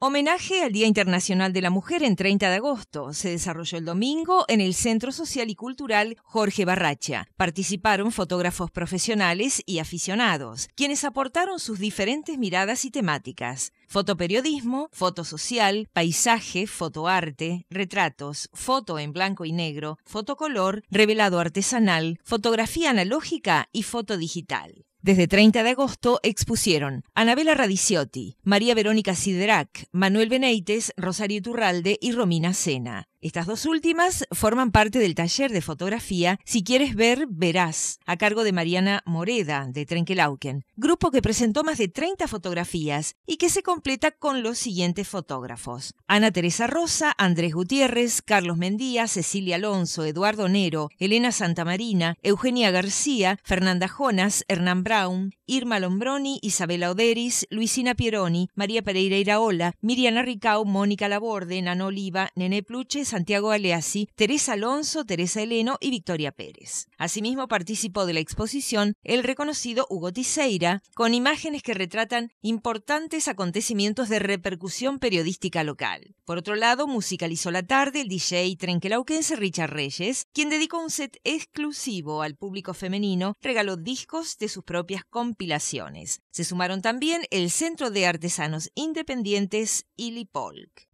Homenaje al Día Internacional de la Mujer en 30 de agosto. Se desarrolló el domingo en el Centro Social y Cultural Jorge Barracha. Participaron fotógrafos profesionales y aficionados, quienes aportaron sus diferentes miradas y temáticas. Fotoperiodismo, foto social, paisaje, fotoarte, retratos, foto en blanco y negro, fotocolor, revelado artesanal, fotografía analógica y foto digital. Desde 30 de agosto expusieron Anabela Radiciotti, María Verónica Siderac, Manuel Beneites, Rosario Turralde y Romina Sena. Estas dos últimas forman parte del taller de fotografía Si quieres ver, verás, a cargo de Mariana Moreda, de Trenkelauken, grupo que presentó más de 30 fotografías y que se completa con los siguientes fotógrafos. Ana Teresa Rosa, Andrés Gutiérrez, Carlos Mendía, Cecilia Alonso, Eduardo Nero, Elena Santamarina, Eugenia García, Fernanda Jonas, Hernán Brown, Irma Lombroni, Isabela Oderis, Luisina Pieroni, María Pereira Iraola, Miriana Ricau, Mónica Laborde, Nano Oliva, Nene Pluche Santiago Aleasi, Teresa Alonso, Teresa Eleno y Victoria Pérez. Asimismo participó de la exposición el reconocido Hugo Tiseira, con imágenes que retratan importantes acontecimientos de repercusión periodística local. Por otro lado, musicalizó la tarde el DJ trenquelauquense Richard Reyes, quien dedicó un set exclusivo al público femenino, regaló discos de sus propias compilaciones. Se sumaron también el Centro de Artesanos Independientes y Lipolk.